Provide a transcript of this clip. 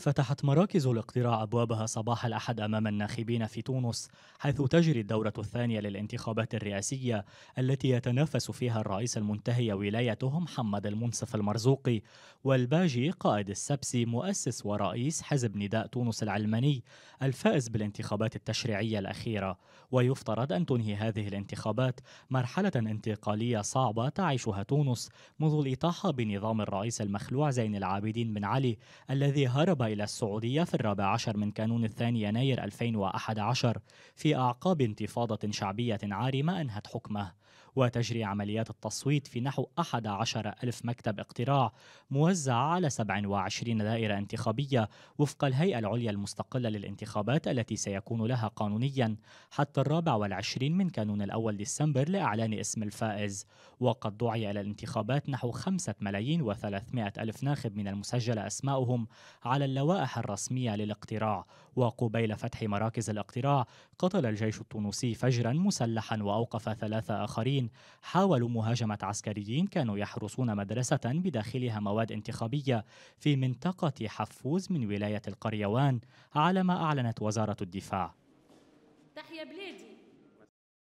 فتحت مراكز الاقتراع أبوابها صباح الأحد أمام الناخبين في تونس حيث تجري الدورة الثانية للانتخابات الرئاسية التي يتنافس فيها الرئيس المنتهي ولايته محمد المنصف المرزوقي والباجي قائد السبسي مؤسس ورئيس حزب نداء تونس العلماني الفائز بالانتخابات التشريعية الأخيرة ويفترض أن تنهي هذه الانتخابات مرحلة انتقالية صعبة تعيشها تونس منذ الإطاحة بنظام الرئيس المخلوع زين العابدين بن علي الذي هرب إلى السعودية في الرابع عشر من كانون الثاني يناير 2011 في أعقاب انتفاضة شعبية عارمة أنهت حكمه وتجري عمليات التصويت في نحو 11 ألف مكتب اقتراع موزع على 27 دائرة انتخابية وفق الهيئة العليا المستقلة للانتخابات التي سيكون لها قانونيا حتى الرابع والعشرين من كانون الأول ديسمبر لإعلان اسم الفائز وقد دعي إلى الانتخابات نحو 5 ملايين و300 ألف ناخب من المسجلة أسماؤهم على اللوائح اللوائح الرسمية للاقتراع وقبيل فتح مراكز الاقتراع قتل الجيش التونسي فجرا مسلحا وأوقف ثلاثة آخرين حاولوا مهاجمة عسكريين كانوا يحرسون مدرسة بداخلها مواد انتخابية في منطقة حفوز من ولاية القريوان على ما أعلنت وزارة الدفاع تحيا بلادي